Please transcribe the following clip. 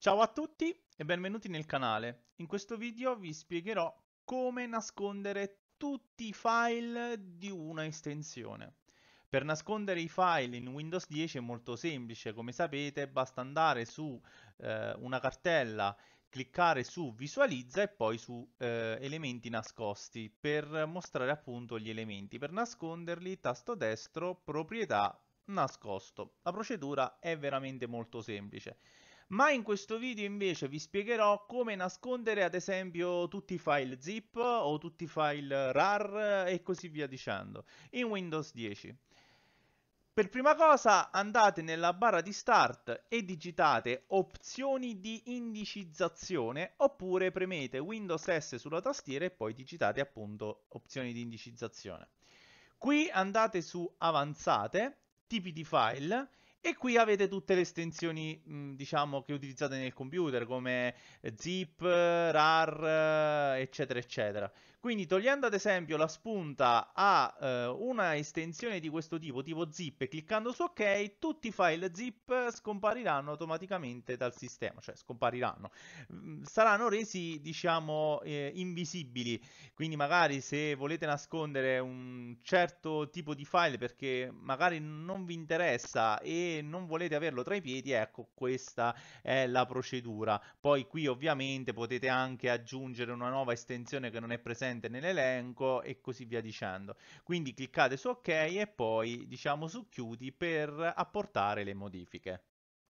Ciao a tutti e benvenuti nel canale. In questo video vi spiegherò come nascondere tutti i file di una estensione. Per nascondere i file in Windows 10 è molto semplice, come sapete basta andare su eh, una cartella, cliccare su visualizza e poi su eh, elementi nascosti per mostrare appunto gli elementi. Per nasconderli tasto destro proprietà nascosto. La procedura è veramente molto semplice ma in questo video invece vi spiegherò come nascondere ad esempio tutti i file zip o tutti i file RAR e così via dicendo in Windows 10. Per prima cosa andate nella barra di start e digitate opzioni di indicizzazione oppure premete Windows S sulla tastiera e poi digitate appunto opzioni di indicizzazione. Qui andate su avanzate, tipi di file e qui avete tutte le estensioni, diciamo, che utilizzate nel computer, come eh, zip, rar, eh, eh, eccetera, eccetera. Quindi togliendo ad esempio la spunta a eh, una estensione di questo tipo, tipo zip, e cliccando su ok, tutti i file zip scompariranno automaticamente dal sistema, cioè scompariranno. Saranno resi, diciamo, eh, invisibili, quindi magari se volete nascondere un certo tipo di file perché magari non vi interessa e se non volete averlo tra i piedi, ecco, questa è la procedura. Poi qui ovviamente potete anche aggiungere una nuova estensione che non è presente nell'elenco e così via dicendo. Quindi cliccate su ok e poi diciamo su chiudi per apportare le modifiche.